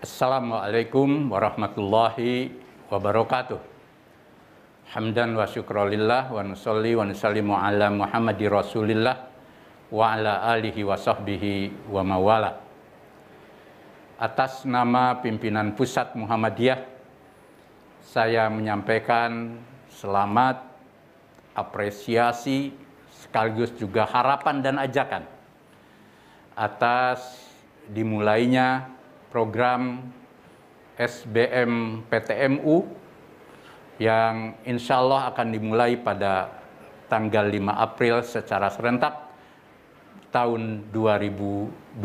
Assalamualaikum warahmatullahi wabarakatuh. Hamdan wa syukrulillah wa nusalli wa nusallimu ala Muhammadi Rasulillah wa ala alihi wa sahbihi wa mawala. Atas nama pimpinan pusat Muhammadiyah, saya menyampaikan selamat, apresiasi, sekaligus juga harapan dan ajakan atas dimulainya program SBM PTMU yang insya Allah akan dimulai pada tanggal 5 April secara serentak tahun 2022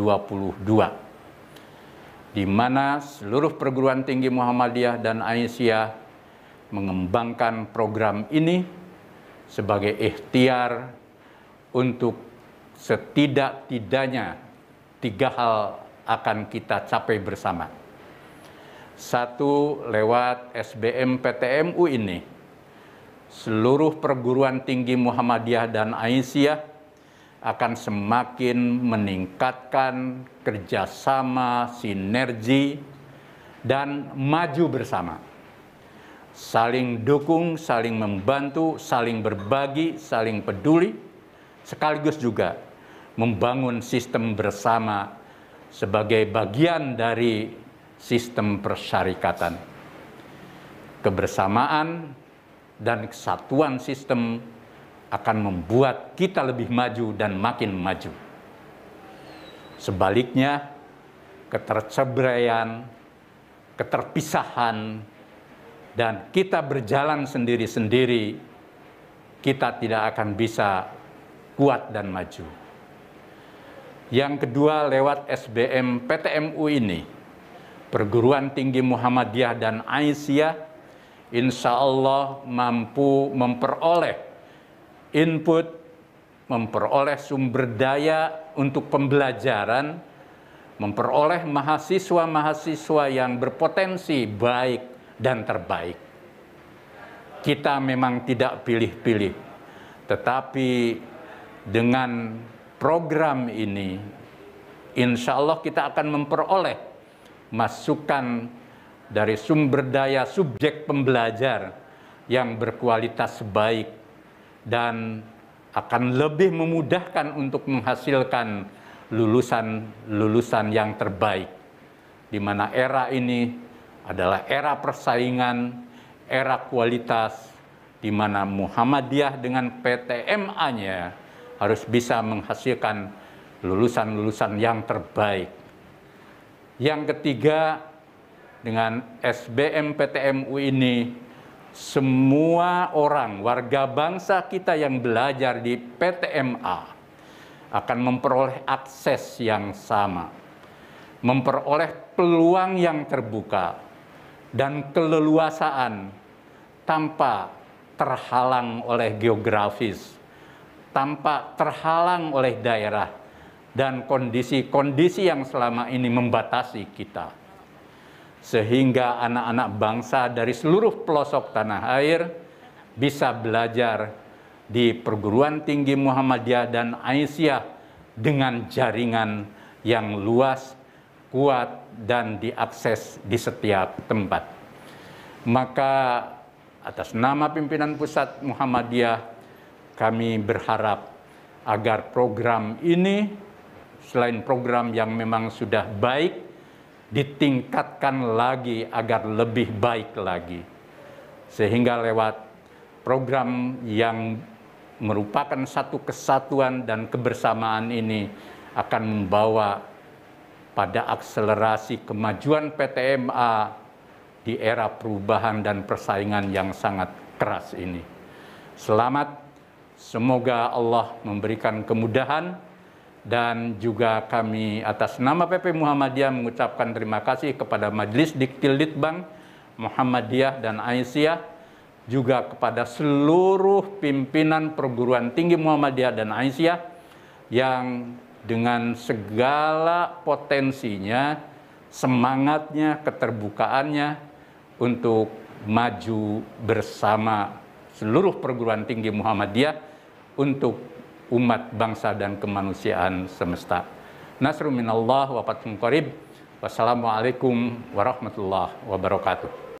di mana seluruh perguruan tinggi Muhammadiyah dan Aisyah mengembangkan program ini sebagai ikhtiar untuk setidak-tidaknya tiga hal akan kita capai bersama. Satu, lewat SBM PTMU ini, seluruh perguruan tinggi Muhammadiyah dan Aisyah akan semakin meningkatkan kerjasama, sinergi, dan maju bersama. Saling dukung, saling membantu, saling berbagi, saling peduli, sekaligus juga membangun sistem bersama sebagai bagian dari sistem persyarikatan. Kebersamaan dan kesatuan sistem akan membuat kita lebih maju dan makin maju. Sebaliknya, ketercebraian, keterpisahan, dan kita berjalan sendiri-sendiri, kita tidak akan bisa kuat dan maju. Yang kedua lewat SBM PTMU ini, perguruan tinggi Muhammadiyah dan Aisyah, insya Allah mampu memperoleh input, memperoleh sumber daya untuk pembelajaran, memperoleh mahasiswa-mahasiswa yang berpotensi baik dan terbaik. Kita memang tidak pilih-pilih, tetapi dengan program ini, insya Allah kita akan memperoleh masukan dari sumber daya subjek pembelajar yang berkualitas baik dan akan lebih memudahkan untuk menghasilkan lulusan-lulusan yang terbaik. Di mana era ini adalah era persaingan, era kualitas, di mana Muhammadiyah dengan PTMA-nya harus bisa menghasilkan lulusan-lulusan yang terbaik. Yang ketiga, dengan SBMPTMU ini, semua orang, warga bangsa kita yang belajar di PTMA akan memperoleh akses yang sama, memperoleh peluang yang terbuka, dan keleluasaan tanpa terhalang oleh geografis, tanpa terhalang oleh daerah dan kondisi-kondisi yang selama ini membatasi kita. Sehingga anak-anak bangsa dari seluruh pelosok tanah air bisa belajar di perguruan tinggi Muhammadiyah dan Aisyah dengan jaringan yang luas, kuat, dan diakses di setiap tempat. Maka atas nama pimpinan pusat Muhammadiyah kami berharap agar program ini selain program yang memang sudah baik ditingkatkan lagi agar lebih baik lagi sehingga lewat program yang merupakan satu kesatuan dan kebersamaan ini akan membawa pada akselerasi kemajuan PTMA di era perubahan dan persaingan yang sangat keras ini. Selamat Semoga Allah memberikan kemudahan dan juga kami atas nama PP Muhammadiyah mengucapkan terima kasih kepada Majelis Diktil Litbang Muhammadiyah dan Aisyah juga kepada seluruh pimpinan perguruan tinggi Muhammadiyah dan Aisyah yang dengan segala potensinya, semangatnya, keterbukaannya untuk maju bersama seluruh perguruan tinggi Muhammadiyah untuk umat bangsa dan kemanusiaan semesta. Nasrul minallah wa fathun qarib. Wassalamualaikum warahmatullahi wabarakatuh.